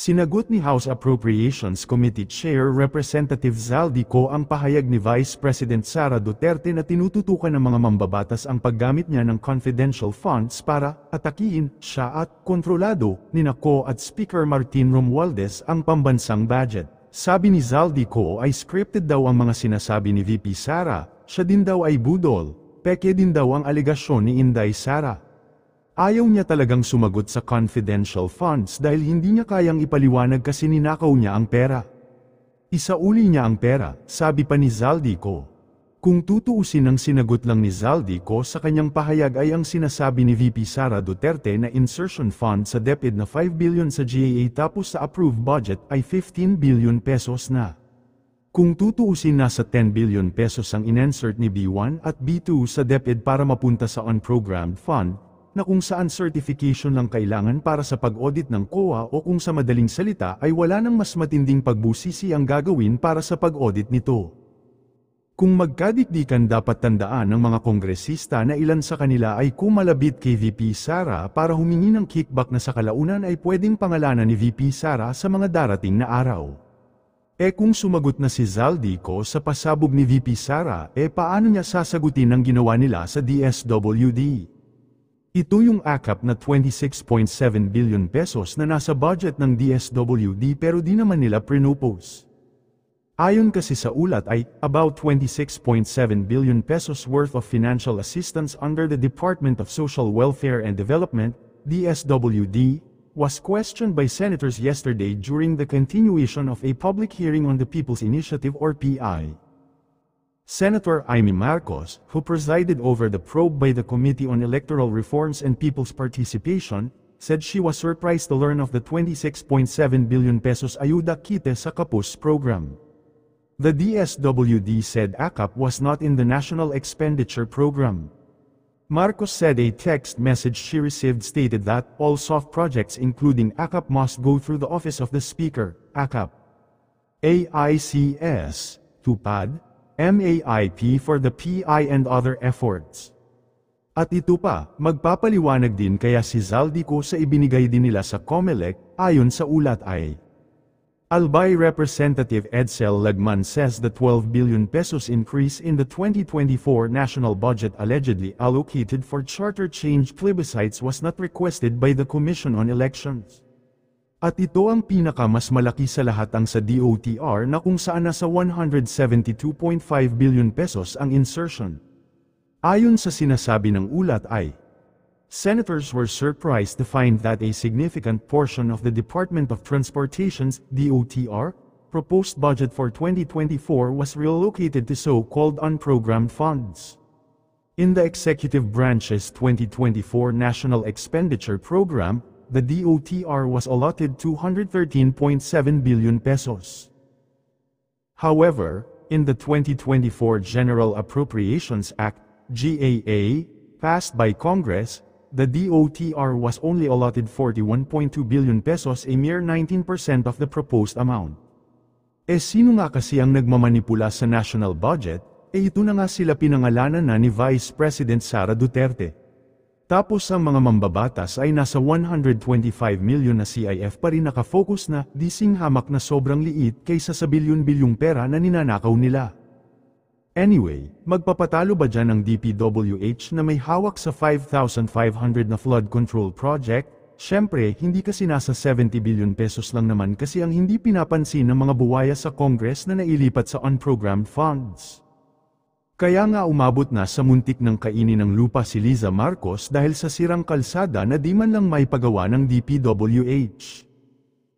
Sinagot ni House Appropriations Committee Chair Representative Zaldico ang pahayag ni Vice President Sara Duterte na tinututukan ng mga mambabatas ang paggamit niya ng confidential funds para atakiin siya at kontrolado ni Nako at Speaker Martin Romualdez ang pambansang budget. Sabi ni Zaldico ay scripted daw ang mga sinasabi ni VP Sara, siya din daw ay budol, peke din daw ang aligasyon ni Inday Sara. Ayaw niya talagang sumagot sa confidential funds dahil hindi niya kayang ipaliwanag kasi ninakaw niya ang pera. Isauli niya ang pera, sabi pa ni Zaldi ko. Kung tutuusin ang sinagot lang ni Zaldi ko sa kanyang pahayag ay ang sinasabi ni VP Sara Duterte na insertion fund sa DepEd na 5 billion sa GAA tapos sa approved budget ay 15 billion pesos na. Kung tutuusin nasa 10 billion pesos ang inensert ni B1 at B2 sa DepEd para mapunta sa unprogrammed fund, na kung saan certification lang kailangan para sa pag-audit ng COA o kung sa madaling salita ay wala nang mas matinding pagbusisi ang gagawin para sa pag-audit nito. Kung magkadikdikan dapat tandaan ng mga kongresista na ilan sa kanila ay kumalabit kay VP Sara para humingi ng kickback na sa kalaunan ay pwedeng pangalanan ni VP Sara sa mga darating na araw. E kung sumagot na si Zaldico sa pasabog ni VP Sara, e paano niya sasagutin ang ginawa nila sa DSWD? Ito yung akap na 26.7 billion pesos na nasa budget ng DSWD pero di naman nila prinopose. Ayon kasi sa ulat ay, about 26.7 billion pesos worth of financial assistance under the Department of Social Welfare and Development, DSWD, was questioned by senators yesterday during the continuation of a public hearing on the People's Initiative or PI. Senator Amy Marcos, who presided over the probe by the Committee on Electoral Reforms and People's Participation, said she was surprised to learn of the 26.7 billion pesos Ayuda Kite sa Kapus program. The DSWD said AKAP was not in the National Expenditure Program. Marcos said a text message she received stated that all soft projects including AKAP, must go through the office of the Speaker, AKAP AICS, TUPAD, MAIP for the PI and other efforts. At ito pa, magpapaliwanag din kaya si Zaldico sa ibinigay din nila sa COMELEC, ayon sa ulat ay. Albay Representative Edsel Lagman says the 12 billion pesos increase in the 2024 national budget allegedly allocated for charter change plebiscites was not requested by the Commission on Elections. At ito ang pinakamas malaki sa lahat ang sa DOTR na kung saan nasa 172.5 billion pesos ang insertion. Ayon sa sinasabi ng ulat ay, Senators were surprised to find that a significant portion of the Department of Transportation's DOTR proposed budget for 2024 was relocated to so-called unprogrammed funds. In the executive branch's 2024 National Expenditure Program, the DOTR was allotted 213.7 billion pesos. However, in the 2024 General Appropriations Act, GAA, passed by Congress, the DOTR was only allotted 41.2 billion pesos a mere 19% of the proposed amount. E sino nga kasi ang nagmamanipula sa national budget, e ito na nga sila pinangalanan na ni Vice President Sara Duterte. Tapos ang mga mambabatas ay nasa 125 million na CIF pa rin nakafocus na dising hamak na sobrang liit kaysa sa bilyon-bilyong pera na ninanakaw nila. Anyway, magpapatalo ba dyan ang DPWH na may hawak sa 5,500 na flood control project? Siyempre, hindi kasi nasa 70 billion pesos lang naman kasi ang hindi pinapansin ng mga buwaya sa Congress na nailipat sa unprogrammed funds. Kaya nga umabot na sa muntik ng kainin ng lupa si Liza Marcos dahil sa sirang kalsada na di man lang may pagawa ng DPWH.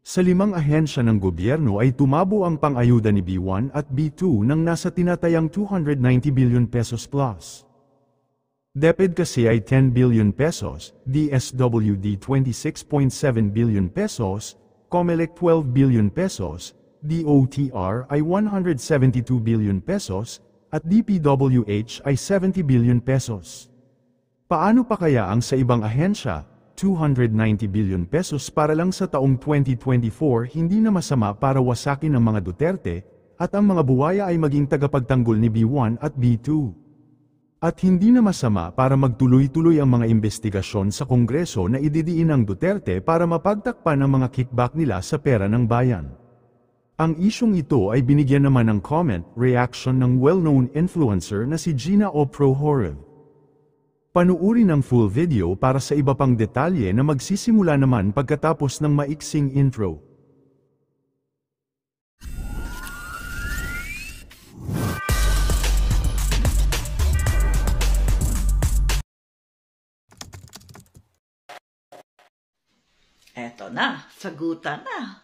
Sa limang ahensya ng gobyerno ay tumabo ang pangayuda ni B1 at B2 ng nasa tinatayang 290 billion pesos plus. DepEd kasi ay 10 billion pesos, DSWD 26.7 billion pesos, COMELEC 12 billion pesos, DOTR ay 172 billion pesos, at DPWH ay 70 billion pesos. Paano pa kaya ang sa ibang ahensya, 290 billion pesos para lang sa taong 2024 hindi na masama para wasakin ang mga Duterte, at ang mga buwaya ay maging tagapagtanggol ni B1 at B2. At hindi na masama para magtuloy-tuloy ang mga investigasyon sa Kongreso na ididiin ng Duterte para mapagtakpan ang mga kickback nila sa pera ng bayan. Ang isyong ito ay binigyan naman ng comment reaction ng well-known influencer na si Gina O. Prohorov. Panuuri ng full video para sa iba pang detalye na magsisimula naman pagkatapos ng maiksing intro. Eto na, sagutan na.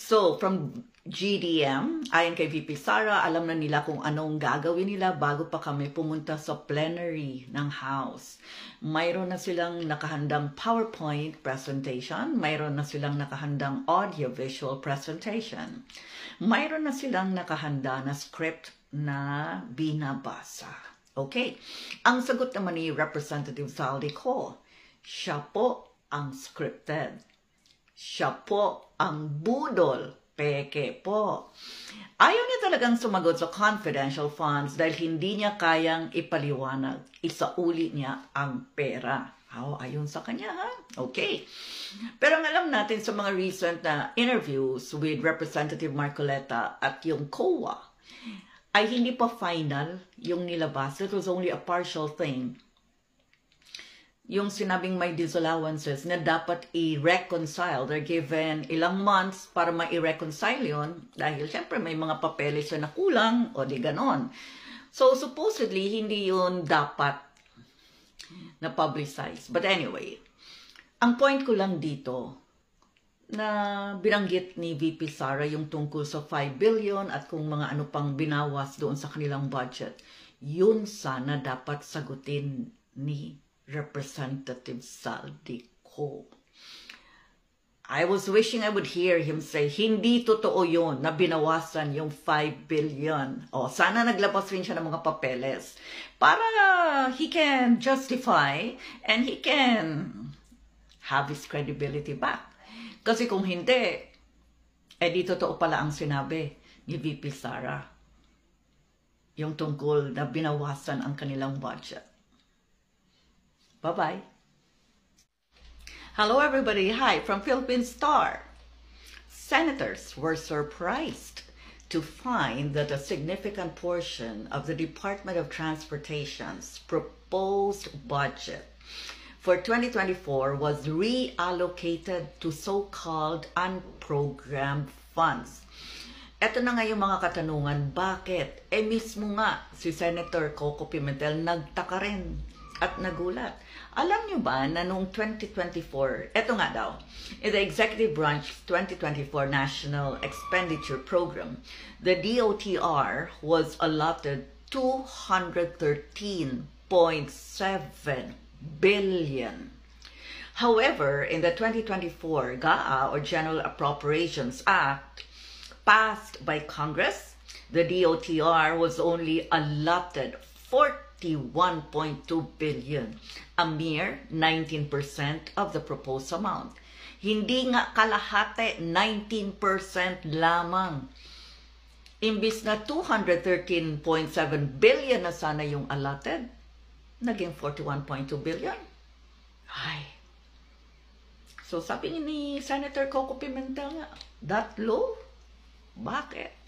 So, from GDM, ayon kay VP Sara, alam na nila kung anong gagawin nila bago pa kami pumunta sa plenary ng House. Mayroon na silang nakahandang PowerPoint presentation, mayroon na silang nakahandang audio-visual presentation, mayroon na silang nakahanda na script na binabasa. Okay, ang sagot naman ni Representative Saldi Cole, siya po ang scripted. Siya po ang budol. Peke po. Ayaw niya talagang sumagot sa confidential funds dahil hindi niya kayang ipaliwanag. Isauli niya ang pera. Oh, ayon sa kanya ha? Okay. Pero ang alam natin sa mga recent na interviews with Representative Marcoleta at yung COA, ay hindi pa final yung nilabas. It was only a partial thing yung sinabing may disallowances na dapat i-reconcile. They're given ilang months para ma-reconcile yun dahil syempre may mga papeles na kulang o di ganon. So supposedly, hindi yun dapat na-publicize. But anyway, ang point ko lang dito na binanggit ni VP Sara yung tungkol sa 5 billion at kung mga ano pang binawas doon sa kanilang budget, yun sana dapat sagutin ni Representative Saldi ko. I was wishing I would hear him say, hindi totoo yon na binawasan yung 5 billion. O, sana naglabas rin siya ng mga papeles. Para he can justify and he can have his credibility back. Kasi kung hindi, eh di totoo pala ang sinabi ni VP Sara. Yung tungkol na binawasan ang kanilang budget. Bye-bye. Hello, everybody. Hi, from Philippine Star. Senators were surprised to find that a significant portion of the Department of Transportation's proposed budget for 2024 was reallocated to so-called unprogrammed funds. Ito na nga yung mga katanungan, bakit? Eh mismo nga, si Senator Coco Pimentel nagtaka rin at nagulat. Alam nyo ba na noong 2024, eto nga daw, in the Executive Branch 2024 National Expenditure Program, the DOTR was allotted 213.7 billion. However, in the 2024 GAA or General Appropriations Act passed by Congress, the DOTR was only allotted 14 31.2 billion, a mere 19% of the proposed amount. Hindi nga kalahate, 19% lamang. Imbis na 213.7 billion na sana yung allotted, naging 41.2 billion. Ay. So sabi ni Senator Coco Pimentel nga, that low? Bakit?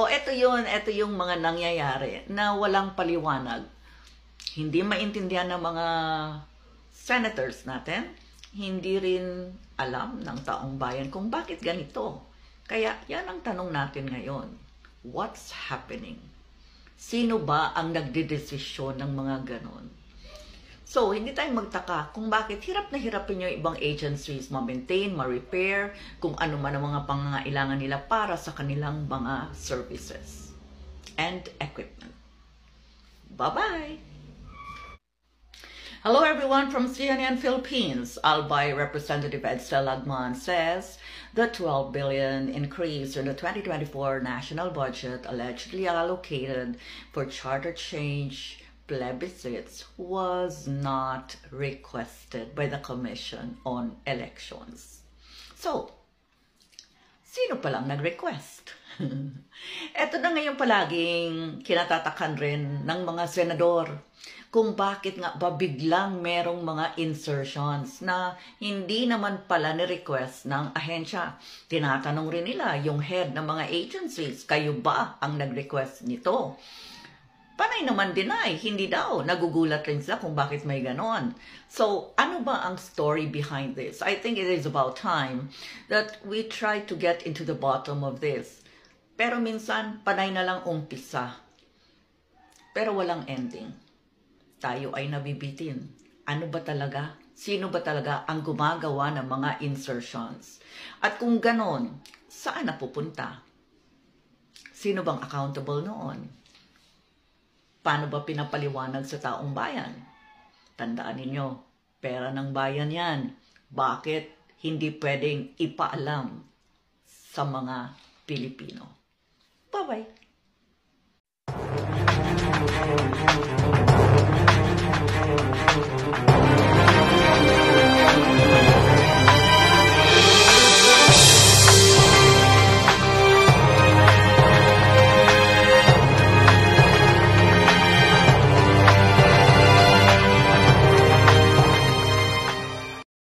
O eto yun, eto yung mga nangyayari na walang paliwanag. Hindi maintindihan ng mga senators natin. Hindi rin alam ng taong bayan kung bakit ganito. Kaya yan ang tanong natin ngayon. What's happening? Sino ba ang nagdedesisyon ng mga ganon? So, hindi tayo magtaka kung bakit hirap na hirapin niyo ibang agencies ma-maintain, ma-repair, kung ano man ang mga pangangailangan nila para sa kanilang mga services and equipment. Bye-bye! Hello everyone from CNN Philippines. Albay Representative Edsel Lagman says the 12 billion increase in the 2024 national budget allegedly allocated for charter change plebiscites was not requested by the Commission on Elections. So, sino palang nag-request? Ito na ngayon palaging kinatatakan rin ng mga senador kung bakit nga ba biglang merong mga insertions na hindi naman pala ni-request ng ahensya. Tinatanong rin nila yung head ng mga agencies, kayo ba ang nag-request nito? Panay naman deny, hindi daw. Nagugulat rin sila kung bakit may ganon. So, ano ba ang story behind this? I think it is about time that we try to get into the bottom of this. Pero minsan, panay na lang umpisa. Pero walang ending. Tayo ay nabibitin. Ano ba talaga? Sino ba talaga ang gumagawa ng mga insertions? At kung ganon, saan napupunta? Sino bang accountable noon? paano ba pinapaliwanag sa taong bayan? Tandaan ninyo, pera ng bayan yan. Bakit hindi pwedeng ipaalam sa mga Pilipino? Bye-bye!